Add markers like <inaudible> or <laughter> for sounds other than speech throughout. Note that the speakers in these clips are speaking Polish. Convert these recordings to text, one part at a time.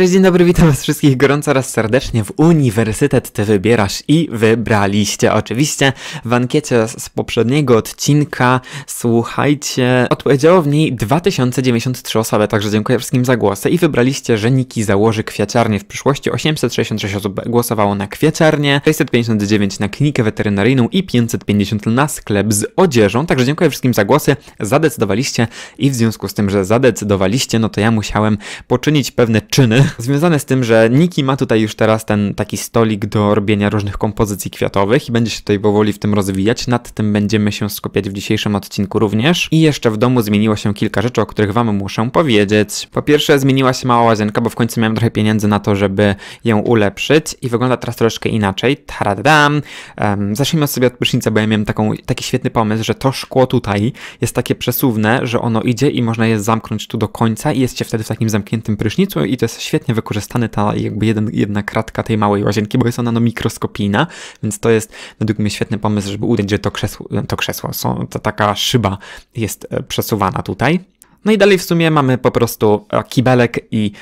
Cześć, dzień dobry, witam was wszystkich gorąco raz serdecznie w Uniwersytet Ty Wybierasz i wybraliście oczywiście. W ankiecie z poprzedniego odcinka, słuchajcie, odpowiedziało w niej 2093 osoby, także dziękuję wszystkim za głosy i wybraliście, że Niki założy kwiaciarnię w przyszłości. 866 osób głosowało na kwiaciarnię, 659 na klinikę weterynaryjną i 550 na sklep z odzieżą, także dziękuję wszystkim za głosy, zadecydowaliście i w związku z tym, że zadecydowaliście, no to ja musiałem poczynić pewne czyny, Związane z tym, że Niki ma tutaj już teraz ten taki stolik do robienia różnych kompozycji kwiatowych i będzie się tutaj powoli w tym rozwijać. Nad tym będziemy się skupiać w dzisiejszym odcinku również. I jeszcze w domu zmieniło się kilka rzeczy, o których wam muszę powiedzieć. Po pierwsze zmieniła się mała łazienka, bo w końcu miałem trochę pieniędzy na to, żeby ją ulepszyć i wygląda teraz troszeczkę inaczej. Taradam. Um, zacznijmy sobie od prysznica, bo ja miałem taką, taki świetny pomysł, że to szkło tutaj jest takie przesuwne, że ono idzie i można je zamknąć tu do końca i jest się wtedy w takim zamkniętym prysznicu i to jest świetnie wykorzystany ta jakby jeden, jedna kratka tej małej łazienki, bo jest ona no mikroskopijna, więc to jest według mnie świetny pomysł, żeby udać, że to krzesło, to krzesło, są, to taka szyba jest e, przesuwana tutaj. No i dalej w sumie mamy po prostu e, kibelek i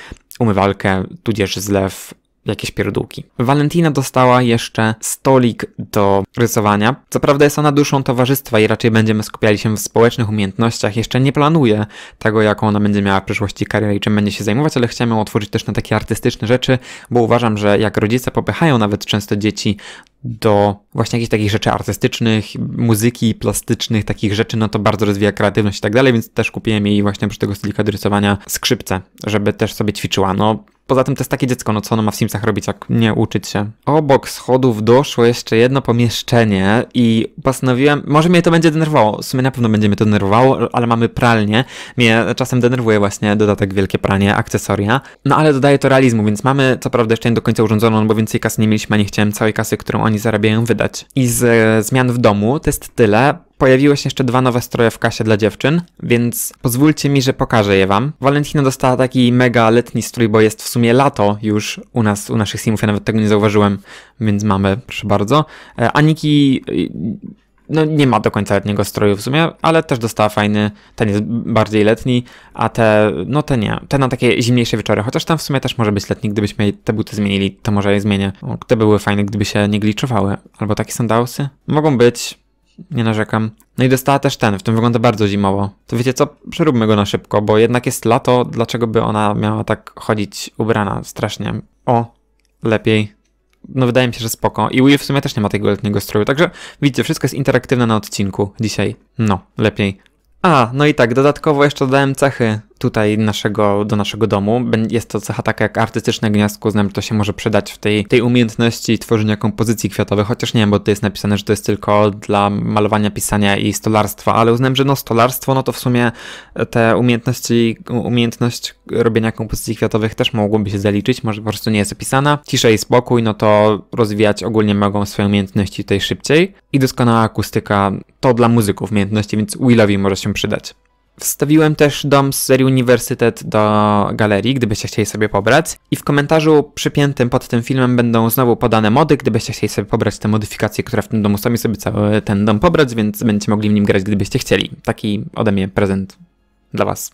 umywalkę, tudzież zlew jakieś pierdółki. Valentina dostała jeszcze stolik do rysowania. Co prawda jest ona duszą towarzystwa i raczej będziemy skupiali się w społecznych umiejętnościach. Jeszcze nie planuję tego, jaką ona będzie miała w przyszłości karierę i czym będzie się zajmować, ale chciałem ją otworzyć też na takie artystyczne rzeczy, bo uważam, że jak rodzice popychają nawet często dzieci do właśnie jakichś takich rzeczy artystycznych, muzyki, plastycznych, takich rzeczy, no to bardzo rozwija kreatywność i tak dalej, więc też kupiłem jej właśnie przy tego stylika do rysowania skrzypce, żeby też sobie ćwiczyła. No, Poza tym to jest takie dziecko, no co ono ma w Simsach robić, jak nie uczyć się. Obok schodów doszło jeszcze jedno pomieszczenie, i postanowiłem, może mnie to będzie denerwowało, w sumie na pewno będzie mnie to denerwowało, ale mamy pralnię, mnie czasem denerwuje właśnie dodatek wielkie pranie, akcesoria, no ale dodaje to realizmu, więc mamy co prawda jeszcze nie do końca urządzoną, bo więcej kasy nie mieliśmy, a nie chciałem całej kasy, którą oni zarabiają wydać. I z e, zmian w domu to jest tyle, Pojawiły się jeszcze dwa nowe stroje w kasie dla dziewczyn, więc pozwólcie mi, że pokażę je wam. Valentina dostała taki mega letni strój, bo jest w sumie lato już u nas, u naszych simów, ja nawet tego nie zauważyłem, więc mamy, proszę bardzo. E, Aniki e, no nie ma do końca letniego stroju w sumie, ale też dostała fajny, ten jest bardziej letni, a te, no te nie, te na takie zimniejsze wieczory, chociaż tam w sumie też może być letni, gdybyśmy te buty zmienili, to może je zmienię. te były fajne, gdyby się nie gliczowały, albo takie sandałsy. Mogą być, nie narzekam. No i dostała też ten, w tym wygląda bardzo zimowo. To wiecie co, przeróbmy go na szybko, bo jednak jest lato, dlaczego by ona miała tak chodzić ubrana strasznie? O, lepiej. No wydaje mi się, że spoko. I Wii w sumie też nie ma tego letniego stroju, także widzicie, wszystko jest interaktywne na odcinku dzisiaj. No, lepiej. A, no i tak, dodatkowo jeszcze dodałem cechy tutaj naszego, do naszego domu. Jest to cecha taka jak artystyczne gniazdko, znam, że to się może przydać w tej, tej umiejętności tworzenia kompozycji kwiatowych, chociaż nie wiem, bo tutaj jest napisane, że to jest tylko dla malowania, pisania i stolarstwa, ale uznałem, że no stolarstwo, no to w sumie te umiejętności, umiejętność robienia kompozycji kwiatowych też mogłoby się zaliczyć, może po prostu nie jest opisana. Cisza i spokój, no to rozwijać ogólnie mogą swoje umiejętności tutaj szybciej i doskonała akustyka to dla muzyków umiejętności, więc Willowi może się przydać. Wstawiłem też dom z serii Uniwersytet do galerii, gdybyście chcieli sobie pobrać. I w komentarzu przypiętym pod tym filmem będą znowu podane mody, gdybyście chcieli sobie pobrać te modyfikacje, które w tym domu sami sobie cały ten dom pobrać, więc będziecie mogli w nim grać, gdybyście chcieli. Taki ode mnie prezent dla was.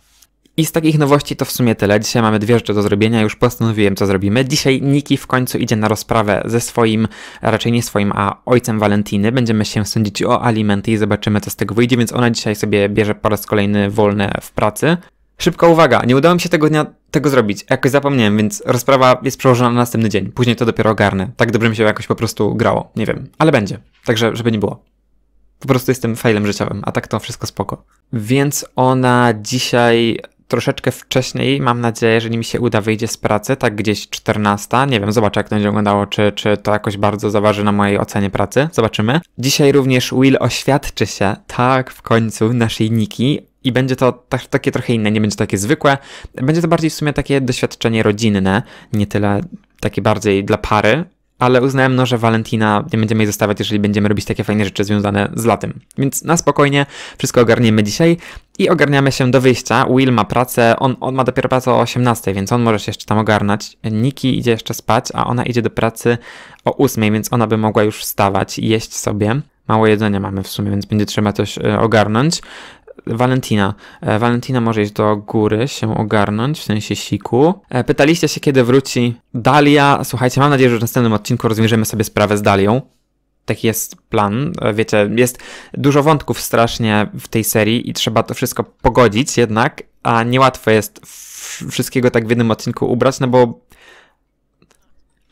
I z takich nowości to w sumie tyle. Dzisiaj mamy dwie rzeczy do zrobienia, już postanowiłem co zrobimy. Dzisiaj Niki w końcu idzie na rozprawę ze swoim, raczej nie swoim, a ojcem Walentiny. Będziemy się sądzić o alimenty i zobaczymy co z tego wyjdzie, więc ona dzisiaj sobie bierze po raz kolejny wolne w pracy. Szybka uwaga, nie udało mi się tego dnia tego zrobić, jakoś zapomniałem, więc rozprawa jest przełożona na następny dzień, później to dopiero ogarnę. Tak dobrze mi się jakoś po prostu grało, nie wiem, ale będzie, także żeby nie było. Po prostu jestem failem życiowym, a tak to wszystko spoko. Więc ona dzisiaj troszeczkę wcześniej, mam nadzieję, jeżeli mi się uda, wyjdzie z pracy, tak gdzieś 14. Nie wiem, zobaczę jak to będzie wyglądało, czy, czy to jakoś bardzo zaważy na mojej ocenie pracy. Zobaczymy. Dzisiaj również Will oświadczy się, tak, w końcu, naszej Niki. I będzie to tak, takie trochę inne, nie będzie to takie zwykłe. Będzie to bardziej w sumie takie doświadczenie rodzinne, nie tyle takie bardziej dla pary, ale uznałem, no, że Valentina nie będziemy jej zostawiać, jeżeli będziemy robić takie fajne rzeczy związane z latem. Więc na spokojnie wszystko ogarniemy dzisiaj i ogarniamy się do wyjścia. Will ma pracę, on, on ma dopiero pracę o 18, więc on może się jeszcze tam ogarnać. Nikki idzie jeszcze spać, a ona idzie do pracy o 8, więc ona by mogła już wstawać i jeść sobie. Mało jedzenia mamy w sumie, więc będzie trzeba coś e, ogarnąć. Valentina. E, Valentina może iść do góry, się ogarnąć, w sensie siku. E, pytaliście się, kiedy wróci Dalia. Słuchajcie, mam nadzieję, że w następnym odcinku rozwiążemy sobie sprawę z Dalią. Taki jest plan. E, wiecie, jest dużo wątków strasznie w tej serii i trzeba to wszystko pogodzić jednak, a niełatwo jest wszystkiego tak w jednym odcinku ubrać, no bo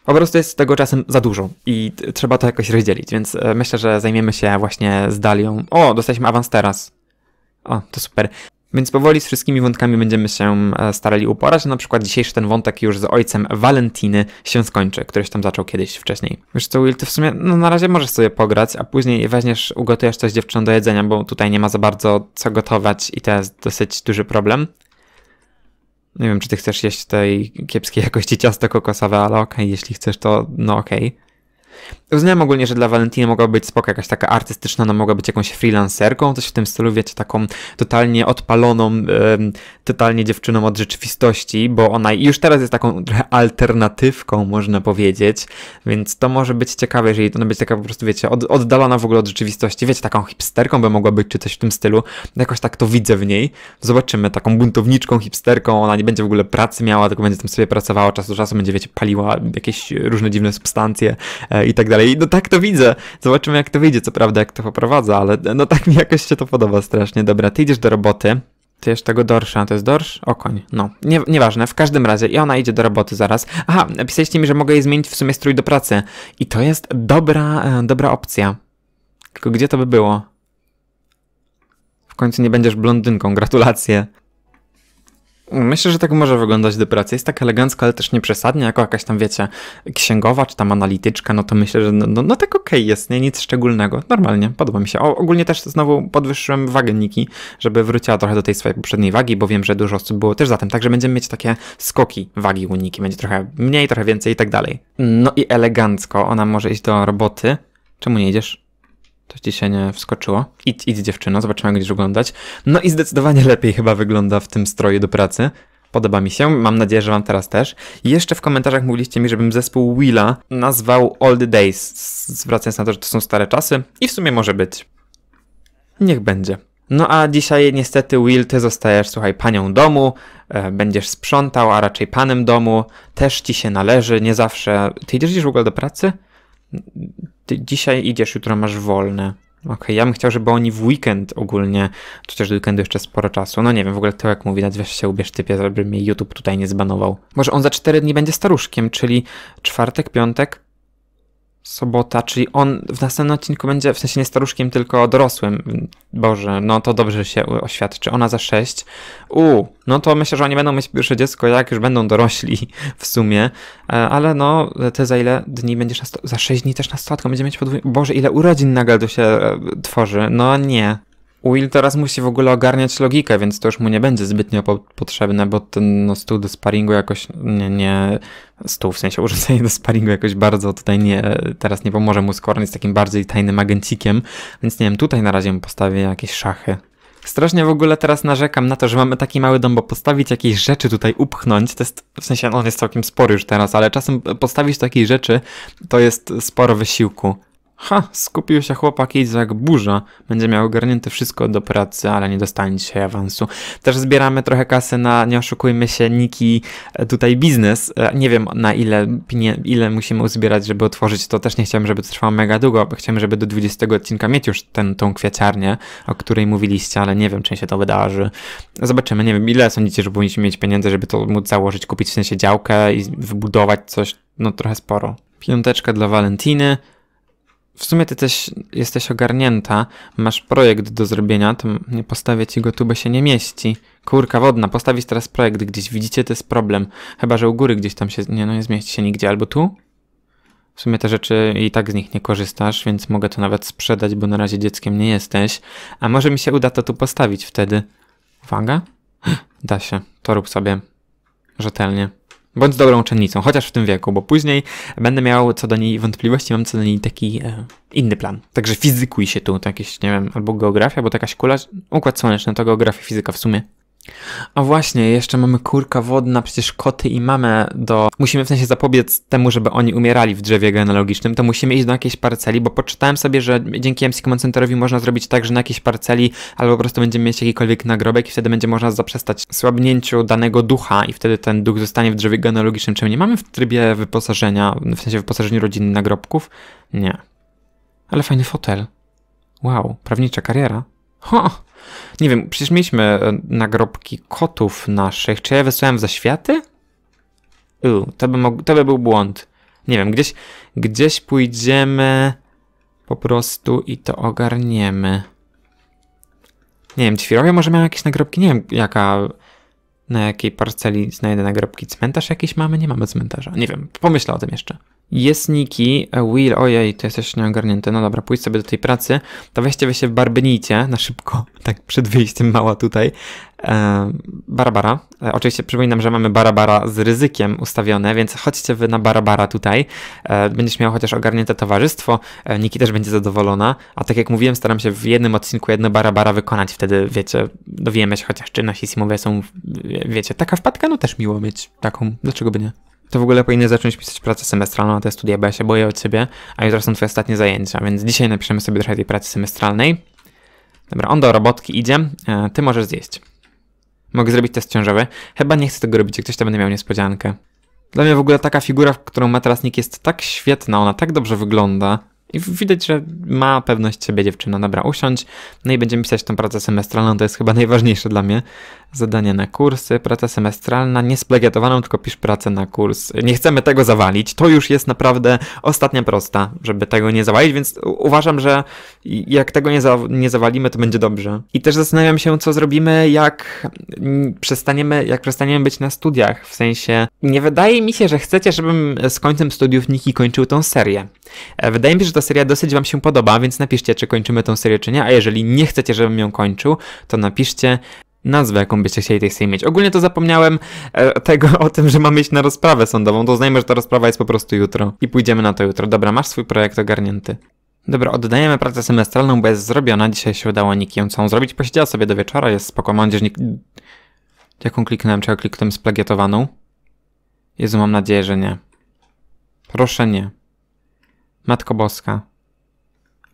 po prostu jest tego czasem za dużo i trzeba to jakoś rozdzielić, więc myślę, że zajmiemy się właśnie z Dalią. O, dostaliśmy awans teraz. O, to super. Więc powoli z wszystkimi wątkami będziemy się e, starali uporać. Na przykład dzisiejszy ten wątek już z ojcem Walentiny się skończy, któryś tam zaczął kiedyś wcześniej. Wiesz co, Will, ty w sumie no, na razie możesz sobie pograć, a później weźmiesz, ugotujesz coś dziewczyną do jedzenia, bo tutaj nie ma za bardzo co gotować i to jest dosyć duży problem. Nie wiem, czy ty chcesz jeść tej kiepskiej jakości ciasto kokosowe, ale okej, okay, jeśli chcesz, to no okej. Okay. Rozumiem ogólnie, że dla Valentiny mogła być spoko jakaś taka artystyczna, ona mogła być jakąś freelancerką, coś w tym stylu, wiecie, taką totalnie odpaloną, totalnie dziewczyną od rzeczywistości, bo ona już teraz jest taką alternatywką, można powiedzieć, więc to może być ciekawe, jeżeli ona być taka po prostu, wiecie, od, oddalona w ogóle od rzeczywistości, wiecie, taką hipsterką by mogła być, czy coś w tym stylu, jakoś tak to widzę w niej, zobaczymy, taką buntowniczką, hipsterką, ona nie będzie w ogóle pracy miała, tylko będzie tam sobie pracowała, czas do czasu będzie, wiecie, paliła jakieś różne dziwne substancje, e, i tak dalej. No tak to widzę. Zobaczymy, jak to wyjdzie, co prawda, jak to poprowadza, ale no tak mi jakoś się to podoba strasznie. Dobra, ty idziesz do roboty. ty jest tego dorsza, to jest dorsz? Okoń. No, Nie, nieważne, w każdym razie. I ona idzie do roboty zaraz. Aha, napisaliście mi, że mogę jej zmienić w sumie strój do pracy. I to jest dobra, e, dobra opcja. Tylko gdzie to by było? W końcu nie będziesz blondynką, gratulacje. Myślę, że tak może wyglądać pracy. Jest tak elegancka, ale też nie przesadnie, jako jakaś tam, wiecie, księgowa czy tam analityczka, no to myślę, że no, no, no tak okej okay jest, nie? Nic szczególnego. Normalnie, podoba mi się. O, ogólnie też znowu podwyższyłem wagę Niki, żeby wróciła trochę do tej swojej poprzedniej wagi, bo wiem, że dużo osób było też za tym, także będziemy mieć takie skoki wagi u Niki. Będzie trochę mniej, trochę więcej i tak dalej. No i elegancko, ona może iść do roboty. Czemu nie idziesz? To ci się nie wskoczyło. Idź, idź dziewczyno, zobaczymy jak będziesz oglądać. No i zdecydowanie lepiej chyba wygląda w tym stroju do pracy. Podoba mi się, mam nadzieję, że wam teraz też. jeszcze w komentarzach mówiliście mi, żebym zespół Willa nazwał Old Days, zwracając na to, że to są stare czasy. I w sumie może być. Niech będzie. No a dzisiaj niestety Will, ty zostajesz, słuchaj, panią domu, e, będziesz sprzątał, a raczej panem domu, też ci się należy, nie zawsze... Ty idziesz, idziesz w ogóle do pracy? ty dzisiaj idziesz, jutro masz wolne. Okej, okay, ja bym chciał, żeby oni w weekend ogólnie, chociaż do weekendu jeszcze sporo czasu, no nie wiem, w ogóle to jak mówi, nazwiesz się ubierz typie, żeby mnie YouTube tutaj nie zbanował. Może on za cztery dni będzie staruszkiem, czyli czwartek, piątek, sobota, czyli on w następnym odcinku będzie, w sensie nie staruszkiem, tylko dorosłym. Boże, no to dobrze się oświadczy. Ona za sześć. U, no to myślę, że oni będą mieć pierwsze dziecko, jak już będą dorośli <laughs> w sumie. E, ale no, ty za ile dni będziesz na sto- Za sześć dni też na statku, będzie mieć podwójne... Boże, ile urodzin nagle tu się e, tworzy. No nie. Will teraz musi w ogóle ogarniać logikę, więc to już mu nie będzie zbytnio po potrzebne, bo ten no, stół do sparringu jakoś nie, nie, stół w sensie urządzenie do sparringu jakoś bardzo tutaj nie, teraz nie pomoże mu, skoro jest takim bardziej tajnym agencikiem, więc nie wiem, tutaj na razie mu postawię jakieś szachy. Strasznie w ogóle teraz narzekam na to, że mamy taki mały dom, bo postawić jakieś rzeczy tutaj, upchnąć, to jest, w sensie on jest całkiem spory już teraz, ale czasem postawić takie rzeczy to jest sporo wysiłku. Ha, skupił się chłopak i jak burza. Będzie miał ogarnięte wszystko do pracy, ale nie dostanie dzisiaj awansu. Też zbieramy trochę kasy na, nie oszukujmy się, Niki, e, tutaj biznes. E, nie wiem na ile, ile musimy uzbierać, żeby otworzyć to. Też nie chciałem, żeby to trwało mega długo, chciałem, żeby do 20 odcinka mieć już ten, tą kwiaciarnię, o której mówiliście, ale nie wiem, czy się to wydarzy. Zobaczymy, nie wiem, ile sądzicie, że powinniśmy mieć pieniędzy, żeby to móc założyć, kupić w sensie działkę i wybudować coś, no trochę sporo. Piąteczka dla Valentiny w sumie ty też jesteś ogarnięta, masz projekt do zrobienia, to nie postawię ci go tu, bo się nie mieści. Kurka wodna, postawić teraz projekt gdzieś, widzicie, to jest problem. Chyba, że u góry gdzieś tam się, nie no nie zmieści się nigdzie, albo tu? W sumie te rzeczy i tak z nich nie korzystasz, więc mogę to nawet sprzedać, bo na razie dzieckiem nie jesteś. A może mi się uda to tu postawić wtedy? Uwaga? <gasps> Da się, to rób sobie rzetelnie. Bądź dobrą uczennicą, chociaż w tym wieku, bo później będę miał co do niej wątpliwości, mam co do niej taki e, inny plan. Także fizykuj się tu, to jakieś, nie wiem, albo geografia, bo to jakaś kula, układ słoneczny, to geografia, fizyka w sumie. A właśnie, jeszcze mamy kurka wodna, przecież koty i mamę do... Musimy w sensie zapobiec temu, żeby oni umierali w drzewie genealogicznym, to musimy iść do jakiejś parceli, bo poczytałem sobie, że dzięki MC Command Centerowi można zrobić tak, że na jakiejś parceli albo po prostu będziemy mieć jakikolwiek nagrobek i wtedy będzie można zaprzestać słabnięciu danego ducha i wtedy ten duch zostanie w drzewie genealogicznym. Czy nie mamy w trybie wyposażenia, w sensie wyposażeniu rodziny nagrobków? Nie. Ale fajny fotel. Wow, prawnicza kariera. Ho! Nie wiem, przecież mieliśmy e, nagrobki kotów naszych. Czy ja wysłałem w zaświaty? Uuu, to, by to by był błąd. Nie wiem, gdzieś, gdzieś pójdziemy po prostu i to ogarniemy. Nie wiem, ćwirowie może mają jakieś nagrobki? Nie wiem, jaka, na jakiej parceli znajdę nagrobki. Cmentarz jakiś mamy? Nie mamy cmentarza. Nie wiem, pomyślę o tym jeszcze. Jest Niki, Will, ojej, to jest jeszcze nieogarnięte, no dobra, pójdź sobie do tej pracy, to weźcie wy się barbenijcie na szybko, <laughs> tak przed wyjściem mała tutaj. E, e, oczywiście przypominam, że mamy Barbara z ryzykiem ustawione, więc chodźcie wy na Barbara tutaj, e, będziesz miał chociaż ogarnięte towarzystwo, e, Niki też będzie zadowolona, a tak jak mówiłem, staram się w jednym odcinku jedno Barbara wykonać, wtedy wiecie, dowiemy się chociaż czy nasi simowie są, wiecie, taka wpadka, no też miło mieć taką, dlaczego by nie to w ogóle powinny zacząć pisać pracę semestralną na te studia, bo ja się boję od ciebie, a jutro są twoje ostatnie zajęcia, więc dzisiaj napiszemy sobie trochę tej pracy semestralnej. Dobra, on do robotki idzie, e, ty możesz zjeść. Mogę zrobić test ciążowy? Chyba nie chcę tego robić, ktoś to będzie miał niespodziankę. Dla mnie w ogóle taka figura, którą ma teraz Nick jest tak świetna, ona tak dobrze wygląda. I widać, że ma pewność siebie dziewczyna. Dobra, usiądź. No i będziemy pisać tą pracę semestralną. To jest chyba najważniejsze dla mnie. Zadanie na kursy, praca semestralna. Nie splegiatowaną, tylko pisz pracę na kurs. Nie chcemy tego zawalić. To już jest naprawdę ostatnia prosta, żeby tego nie zawalić, więc uważam, że jak tego nie, za nie zawalimy, to będzie dobrze. I też zastanawiam się, co zrobimy, jak mm, przestaniemy, jak przestaniemy być na studiach. W sensie, nie wydaje mi się, że chcecie, żebym z końcem studiów Niki kończył tą serię. E, wydaje mi się, że to seria dosyć Wam się podoba, więc napiszcie, czy kończymy tą serię, czy nie. A jeżeli nie chcecie, żebym ją kończył, to napiszcie nazwę, jaką byście chcieli tej serii mieć. Ogólnie to zapomniałem e, tego o tym, że mam iść na rozprawę sądową. To że ta rozprawa jest po prostu jutro i pójdziemy na to jutro. Dobra, masz swój projekt ogarnięty. Dobra, oddajemy pracę semestralną, bo jest zrobiona. Dzisiaj się udało nikim ją całą zrobić. Posiedziała sobie do wieczora, jest spoko. Mam nadzieję, że nie... Jaką kliknąłem? Czy ja kliknąłem splagiatowaną? Jezu, mam nadzieję, że nie. Proszę nie. Matko Boska.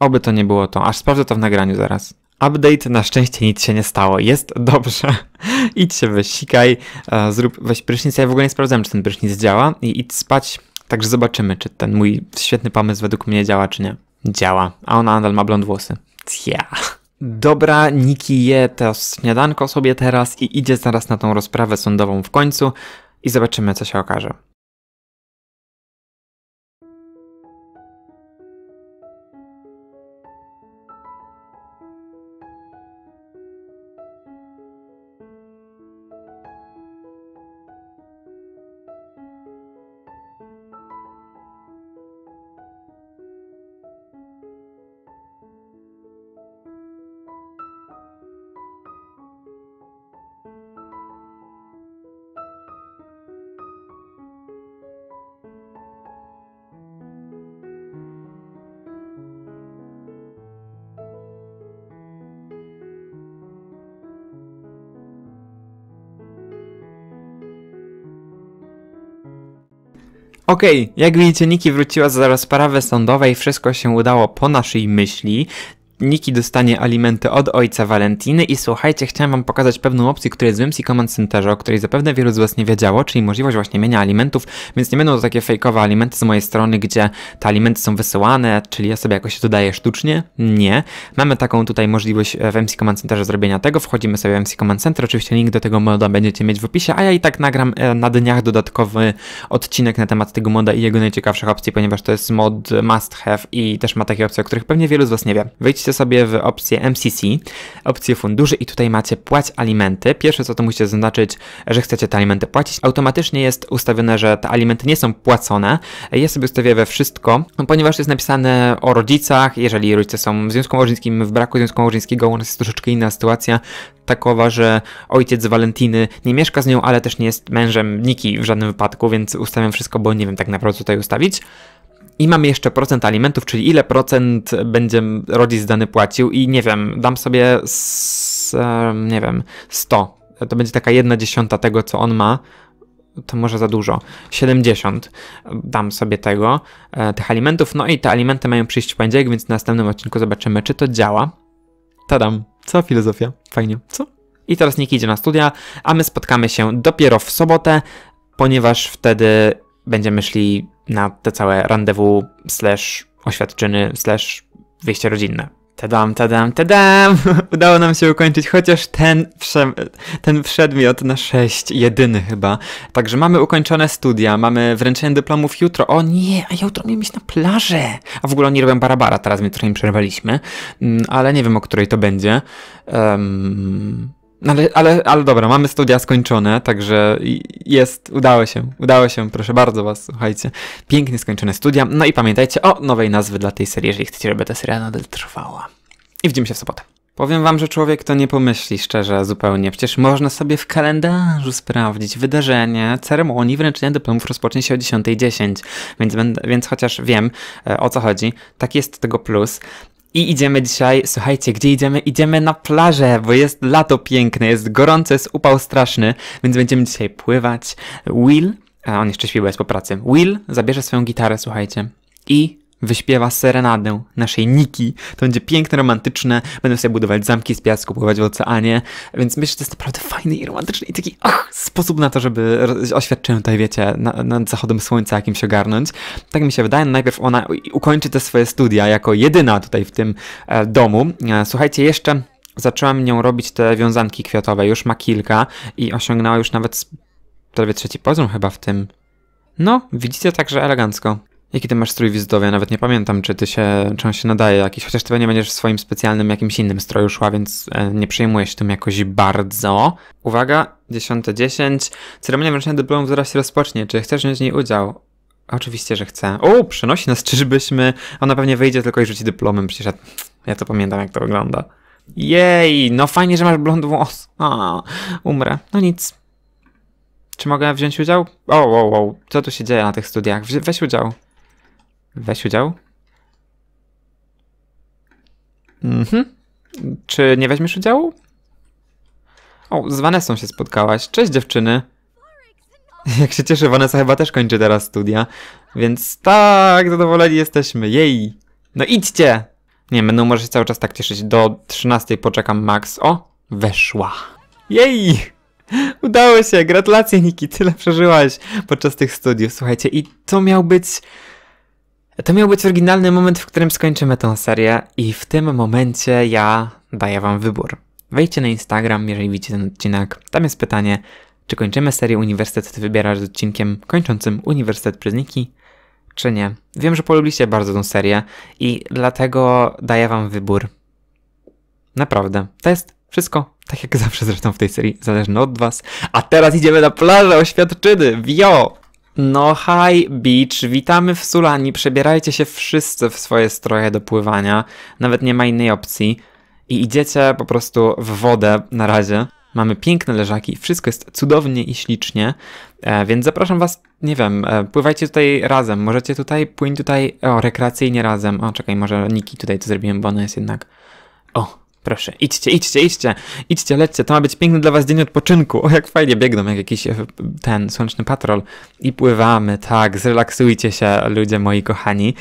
Oby to nie było to, aż sprawdzę to w nagraniu zaraz. Update, na szczęście nic się nie stało, jest dobrze. <laughs> idź się wysikaj, e, zrób, weź prysznic, ja w ogóle nie sprawdzałem, czy ten prysznic działa i idź spać, także zobaczymy, czy ten mój świetny pomysł według mnie działa, czy nie. Działa, a ona nadal ma blond włosy. Cia. Dobra, Niki je to śniadanko sobie teraz i idzie zaraz na tą rozprawę sądową w końcu i zobaczymy, co się okaże. Okej, okay, jak widzicie Niki wróciła zaraz z sądowej, wszystko się udało po naszej myśli. Niki dostanie alimenty od ojca Walentiny i słuchajcie, chciałem wam pokazać pewną opcję, która jest w MC Command Centerze, o której zapewne wielu z was nie wiedziało, czyli możliwość właśnie mienia alimentów, więc nie będą to takie fejkowe alimenty z mojej strony, gdzie te alimenty są wysyłane, czyli ja sobie jakoś dodaję sztucznie. Nie. Mamy taką tutaj możliwość e, w MC Command Centerze zrobienia tego, wchodzimy sobie w MC Command Center, oczywiście link do tego moda będziecie mieć w opisie, a ja i tak nagram e, na dniach dodatkowy odcinek na temat tego moda i jego najciekawszych opcji, ponieważ to jest mod must have i też ma takie opcje, o których pewnie wielu z was nie wie. Wejdźcie Wejdźcie sobie w opcję MCC, opcję funduszy i tutaj macie płać alimenty. Pierwsze co to musicie zaznaczyć, że chcecie te alimenty płacić. Automatycznie jest ustawione, że te alimenty nie są płacone. Ja sobie ustawię we wszystko, ponieważ jest napisane o rodzicach. Jeżeli rodzice są w związku małżeńskim, w braku związku małżeńskiego, u nas jest troszeczkę inna sytuacja takowa, że ojciec Walentiny nie mieszka z nią, ale też nie jest mężem Niki w żadnym wypadku, więc ustawiam wszystko, bo nie wiem tak naprawdę tutaj ustawić. I mamy jeszcze procent alimentów, czyli ile procent będzie rodzic dany płacił i nie wiem, dam sobie, z, nie wiem, 100. To będzie taka jedna dziesiąta tego, co on ma, to może za dużo, 70 dam sobie tego, e, tych alimentów. No i te alimenty mają przyjść w poniedziałek, więc w następnym odcinku zobaczymy, czy to działa. Tadam, co filozofia, fajnie, co? I teraz Nick idzie na studia, a my spotkamy się dopiero w sobotę, ponieważ wtedy będziemy szli na te całe randewu slash oświadczyny slash wyjście rodzinne. Tadam, tadam, tadam! <laughs> Udało nam się ukończyć chociaż ten, prze, ten przedmiot na sześć jedyny chyba. Także mamy ukończone studia, mamy wręczenie dyplomów jutro. O nie, a jutro miałem iść na plażę! A w ogóle nie robię barabara, teraz my trochę im przerwaliśmy. Mm, ale nie wiem, o której to będzie. Um, no ale, ale, ale dobra, mamy studia skończone, także jest, udało się, udało się, proszę bardzo was, słuchajcie. Pięknie skończone studia, no i pamiętajcie o nowej nazwy dla tej serii, jeżeli chcecie, żeby ta seria nadal trwała. I widzimy się w sobotę. Powiem wam, że człowiek to nie pomyśli szczerze zupełnie. Przecież można sobie w kalendarzu sprawdzić wydarzenie ceremonii wręczenia dyplomów rozpocznie się o 10.10, .10, więc, więc chociaż wiem e, o co chodzi, tak jest tego plus, i idziemy dzisiaj, słuchajcie, gdzie idziemy? Idziemy na plażę, bo jest lato piękne, jest gorące, jest upał straszny, więc będziemy dzisiaj pływać. Will, a on jeszcze śpi, jest po pracy. Will zabierze swoją gitarę, słuchajcie, i wyśpiewa serenadę naszej Niki. To będzie piękne, romantyczne. Będą sobie budować zamki z piasku, pływać w oceanie. Więc myślę, że to jest naprawdę fajny i romantyczny i taki ach, sposób na to, żeby oświadczenie tutaj, wiecie, na, nad zachodem słońca jakimś ogarnąć. Tak mi się wydaje. No najpierw ona ukończy te swoje studia jako jedyna tutaj w tym e, domu. E, słuchajcie, jeszcze zaczęłam nią robić te wiązanki kwiatowe. Już ma kilka i osiągnęła już nawet prawie trzeci poziom chyba w tym. No, widzicie, także elegancko. Jaki ty masz strój wizytowy? Ja nawet nie pamiętam, czy ty się, czy on się nadaje jakiś, chociaż ty nie będziesz w swoim specjalnym jakimś innym stroju szła, więc e, nie przejmujesz się tym jakoś bardzo. Uwaga, 10.10. Ceremonia wręczenia dyplomu zaraz się rozpocznie. Czy chcesz wziąć w niej udział? Oczywiście, że chcę. O, przenosi nas, czyżbyśmy... Ona pewnie wyjdzie tylko i rzuci dyplomem, przecież ja, ja to pamiętam, jak to wygląda. Jej, no fajnie, że masz blond włos. O, umrę. No nic. Czy mogę wziąć udział? O, o, o, co tu się dzieje na tych studiach? Weź udział. Weź udział. Mhm. Czy nie weźmiesz udziału? O, z Vanessą się spotkałaś. Cześć dziewczyny. <laughs> Jak się cieszę, Vanessa chyba też kończy teraz studia. Więc tak, zadowoleni jesteśmy. Jej! No idźcie! Nie, będą może się cały czas tak cieszyć. Do 13 poczekam max. O, weszła. Jej! <laughs> Udało się! Gratulacje, Niki. Tyle przeżyłaś podczas tych studiów. Słuchajcie, i to miał być to miał być oryginalny moment, w którym skończymy tę serię i w tym momencie ja daję wam wybór. Wejdźcie na Instagram, jeżeli widzicie ten odcinek. Tam jest pytanie, czy kończymy serię Uniwersytet Ty Wybierasz z odcinkiem kończącym Uniwersytet Pryzniki, czy nie. Wiem, że polubiliście bardzo tą serię i dlatego daję wam wybór. Naprawdę. To jest wszystko, tak jak zawsze zresztą w tej serii, zależne od was. A teraz idziemy na plażę oświadczyny, wio! No, hi beach, witamy w Sulani, przebierajcie się wszyscy w swoje stroje do pływania, nawet nie ma innej opcji. I idziecie po prostu w wodę na razie. Mamy piękne leżaki, wszystko jest cudownie i ślicznie, e, więc zapraszam was, nie wiem, e, pływajcie tutaj razem, możecie tutaj, płyń tutaj, o, rekreacyjnie razem. O, czekaj, może Niki tutaj to zrobiłem, bo ona jest jednak... O, Proszę, idźcie, idźcie, idźcie, idźcie, lećcie, to ma być piękny dla was dzień odpoczynku. O, jak fajnie biegną, jak jakiś e, ten słoneczny patrol. I pływamy, tak, zrelaksujcie się, ludzie moi kochani.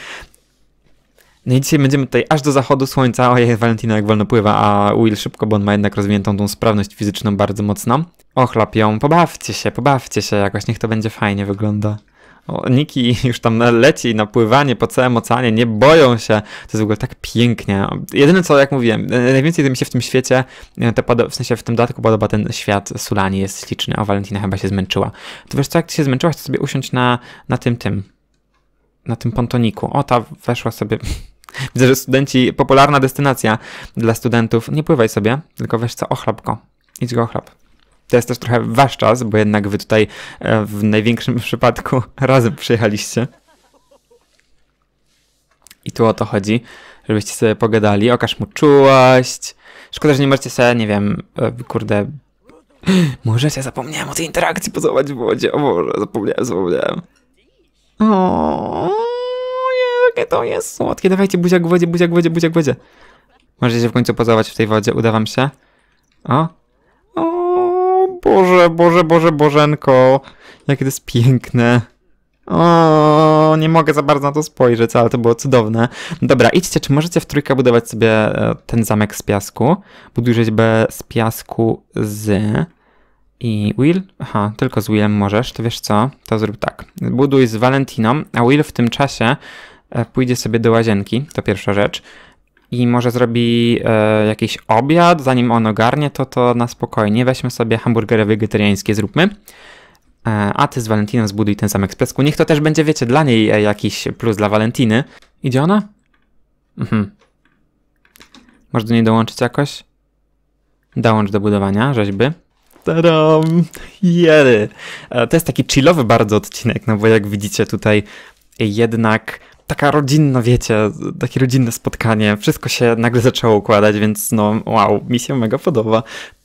No i dzisiaj będziemy tutaj aż do zachodu słońca. Ojej, Valentino jak wolno pływa, a Will szybko, bo on ma jednak rozwiniętą tą sprawność fizyczną bardzo mocno. Och, ją, pobawcie się, pobawcie się jakoś, niech to będzie fajnie wygląda. Niki już tam leci na pływanie po całym oceanie, nie boją się. To jest w ogóle tak pięknie. Jedyne co, jak mówiłem, e, najwięcej mi się w tym świecie, e, w sensie w tym dodatku podoba ten świat Sulani, jest śliczny. O, Valentina chyba się zmęczyła. To wiesz co, jak ty się zmęczyłaś, to sobie usiądź na, na tym, tym, na tym pontoniku. O, ta weszła sobie... <laughs> Widzę, że studenci, popularna destynacja dla studentów. Nie pływaj sobie, tylko weź co, ochlap Idź go ochlap to jest też trochę wasz czas, bo jednak wy tutaj e, w największym <laughs> przypadku razem przyjechaliście. I tu o to chodzi, żebyście sobie pogadali, okaż mu czułość. Szkoda, że nie możecie sobie, nie wiem, e, kurde... <gasps> Możecie, zapomniałem o tej interakcji pozować w wodzie. O Boże, zapomniałem, zapomniałem. O, jakie to jest słodkie. Dawajcie buziak w wodzie, buziak w wodzie, buziak w wodzie. Możecie w końcu pozować w tej wodzie, uda wam się? O, Boże, Boże, Boże, Bożenko. Jakie to jest piękne. O, nie mogę za bardzo na to spojrzeć, ale to było cudowne. Dobra, idźcie, czy możecie w trójkę budować sobie e, ten zamek z piasku? Buduj rzeźbę z piasku z... I Will? Aha, tylko z Willem możesz, to wiesz co? To zrób tak. Buduj z Valentiną, a Will w tym czasie e, pójdzie sobie do łazienki, to pierwsza rzecz i może zrobi e, jakiś obiad, zanim on ogarnie, to to na spokojnie weźmy sobie hamburgery wegetariańskie, zróbmy. E, a ty z Walentiną zbuduj ten sam ekspresku. Niech to też będzie, wiecie, dla niej e, jakiś plus dla Walentiny. Idzie ona? Mhm. Może do niej dołączyć jakoś? Dołącz do budowania rzeźby. Tadam! Jedy! E, to jest taki chillowy bardzo odcinek, no bo jak widzicie tutaj jednak taka rodzinna, wiecie, takie rodzinne spotkanie. Wszystko się nagle zaczęło układać, więc no wow, mi się mega podoba.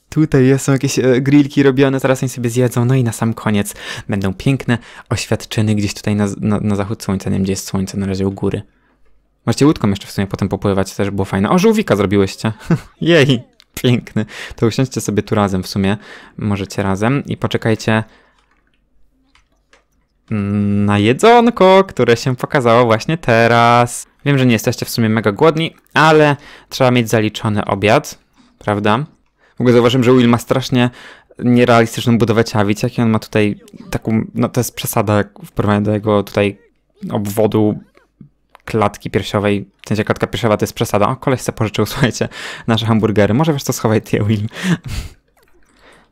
Tutaj są jakieś e, grillki robione, zaraz oni sobie zjedzą, no i na sam koniec będą piękne oświadczyny gdzieś tutaj na, na, na zachód słońca, nie wiem gdzie jest słońce, na razie u góry. macie łódką jeszcze w sumie potem popływać, też było fajne. O, żółwika zrobiłyście. <laughs> Jej, piękny. To usiądźcie sobie tu razem w sumie, możecie razem i poczekajcie na jedzonko, które się pokazało właśnie teraz. Wiem, że nie jesteście w sumie mega głodni, ale trzeba mieć zaliczony obiad, prawda? W ogóle zauważyłem, że Will ma strasznie nierealistyczną budowę ciała. Widzicie, jaki on ma tutaj taką, no to jest przesada w porównaniu do jego tutaj obwodu klatki piersiowej. W sensie klatka piersiowa to jest przesada. O, koleś sobie pożyczył, <laughs> słuchajcie, nasze hamburgery. Może wiesz co, schowaj ty, Will.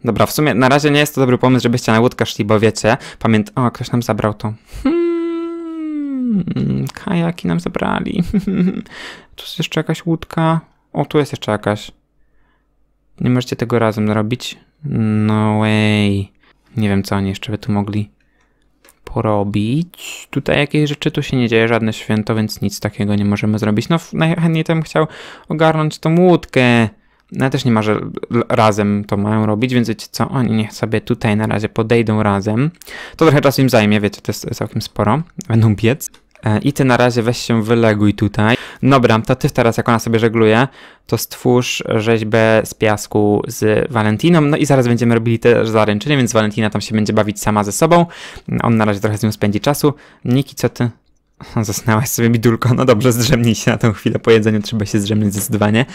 Dobra, w sumie na razie nie jest to dobry pomysł, żebyście na łódkę szli, bo wiecie, pamięt... O, ktoś nam zabrał to. Hmm, kajaki nam zabrali. <laughs> tu jest jeszcze jakaś łódka. O, tu jest jeszcze jakaś. Nie możecie tego razem zrobić? No way. Nie wiem, co oni jeszcze by tu mogli porobić. Tutaj jakieś rzeczy tu się nie dzieje, żadne święto, więc nic takiego nie możemy zrobić. No, najchętniej tam chciał ogarnąć tą łódkę. No też nie ma, że razem to mają robić, więc wiecie co, oni niech sobie tutaj na razie podejdą razem. To trochę czasu im zajmie, wiecie, to jest całkiem sporo. Będą biec. E, I ty na razie weź się wyleguj tutaj. Dobra, to ty teraz, jak ona sobie żegluje, to stwórz rzeźbę z piasku z Valentiną. No i zaraz będziemy robili te zaręczyny, więc Valentina tam się będzie bawić sama ze sobą. On na razie trochę z nią spędzi czasu. Niki, co ty? <laughs> Zasnęłaś sobie bidulko, no dobrze, zdrzemnij się na tą chwilę po jedzeniu, trzeba się zdrzemnąć zdecydowanie.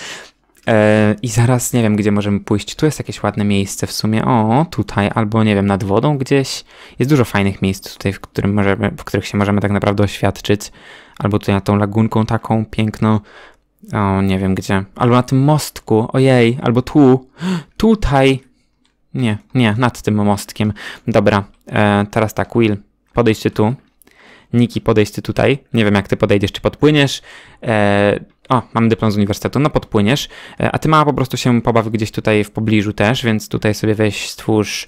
E, I zaraz nie wiem, gdzie możemy pójść. Tu jest jakieś ładne miejsce w sumie. O, tutaj, albo nie wiem, nad wodą gdzieś. Jest dużo fajnych miejsc tutaj, w, którym możemy, w których się możemy tak naprawdę oświadczyć. Albo tutaj nad tą lagunką taką piękną. O, nie wiem gdzie. Albo na tym mostku. Ojej, albo tu. <gasps> Tutaj. Nie, nie, nad tym mostkiem. Dobra, e, teraz tak, Will, podejście tu. Niki, podejście tutaj. Nie wiem, jak ty podejdziesz, czy podpłyniesz. E, o, mam dyplom z uniwersytetu, no podpłyniesz, e, a ty ma po prostu się pobaw gdzieś tutaj w pobliżu też, więc tutaj sobie weź, stwórz,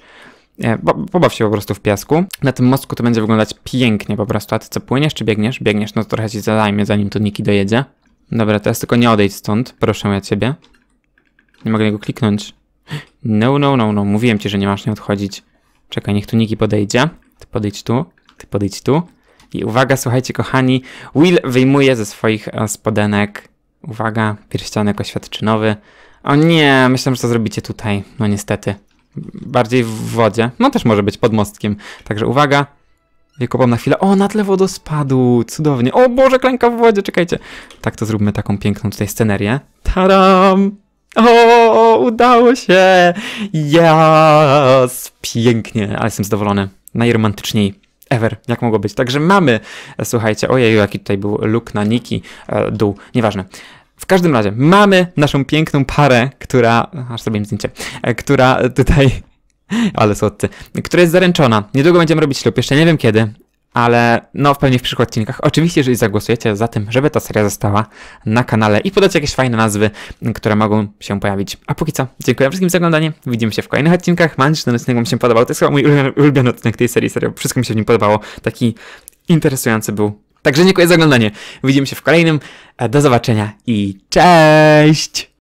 e, pobaw się po prostu w piasku. Na tym mostku to będzie wyglądać pięknie po prostu, a ty co, płyniesz czy biegniesz? Biegniesz, no to trochę ci zajmie, zanim to Niki dojedzie. Dobra, teraz tylko nie odejdź stąd, proszę ja ciebie. Nie mogę go kliknąć. No, no, no, no, mówiłem ci, że nie masz nie odchodzić. Czekaj, niech tu Niki podejdzie. Ty podejdź tu, ty podejdź tu. I uwaga, słuchajcie, kochani, Will wyjmuje ze swoich e, spodenek, uwaga, pierścionek oświadczynowy. O nie, myślę, że to zrobicie tutaj, no niestety. Bardziej w wodzie, no też może być pod mostkiem. Także uwaga, wykopam na chwilę. O, na tle wodospadu, cudownie. O Boże, klęka w wodzie, czekajcie. Tak to zróbmy taką piękną tutaj scenerię. Taram! O, udało się! Yes, Pięknie, ale jestem zadowolony. Najromantyczniej Ever, jak mogło być. Także mamy, e, słuchajcie, ojej, jaki tutaj był luk na Niki, e, dół, nieważne. W każdym razie, mamy naszą piękną parę, która, aż sobie im zdjęcie, e, która tutaj <laughs> ale słodcy, która jest zaręczona. Niedługo będziemy robić ślub, jeszcze nie wiem kiedy, ale no pewnie w przyszłych odcinkach. Oczywiście, jeżeli zagłosujecie za tym, żeby ta seria została na kanale i podacie jakieś fajne nazwy, które mogą się pojawić. A póki co, dziękuję wszystkim za oglądanie, widzimy się w kolejnych odcinkach. Mam nadzieję, że ten odcinek Wam się podobał. To jest chyba mój ulubiony odcinek tej serii, serio, wszystko mi się w nim podobało. Taki interesujący był. Także dziękuję za oglądanie, widzimy się w kolejnym, e, do zobaczenia i cześć!